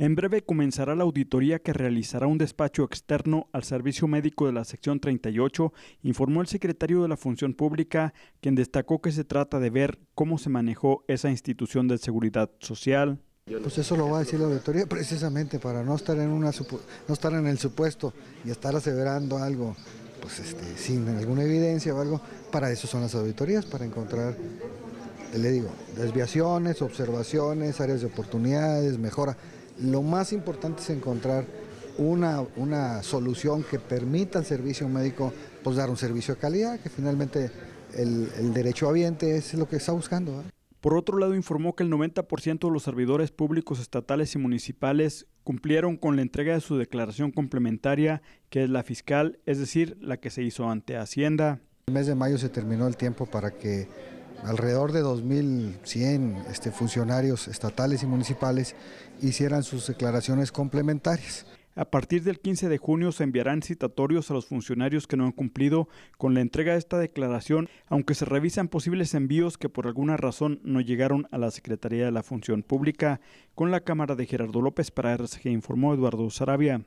En breve comenzará la auditoría que realizará un despacho externo al Servicio Médico de la Sección 38, informó el secretario de la Función Pública, quien destacó que se trata de ver cómo se manejó esa institución de seguridad social, pues eso lo va a decir la auditoría precisamente para no estar en una no estar en el supuesto y estar aseverando algo pues este, sin alguna evidencia o algo, para eso son las auditorías, para encontrar, le digo, desviaciones, observaciones, áreas de oportunidades, mejora. Lo más importante es encontrar una, solución que permita al servicio médico pues, dar un servicio de calidad, que finalmente el, el derecho habiente es lo que está buscando. Por otro lado, informó que el 90% de los servidores públicos estatales y municipales cumplieron con la entrega de su declaración complementaria, que es la fiscal, es decir, la que se hizo ante Hacienda. El mes de mayo se terminó el tiempo para que alrededor de 2.100 este, funcionarios estatales y municipales hicieran sus declaraciones complementarias. A partir del 15 de junio se enviarán citatorios a los funcionarios que no han cumplido con la entrega de esta declaración, aunque se revisan posibles envíos que por alguna razón no llegaron a la Secretaría de la Función Pública. Con la cámara de Gerardo López para que informó Eduardo Sarabia.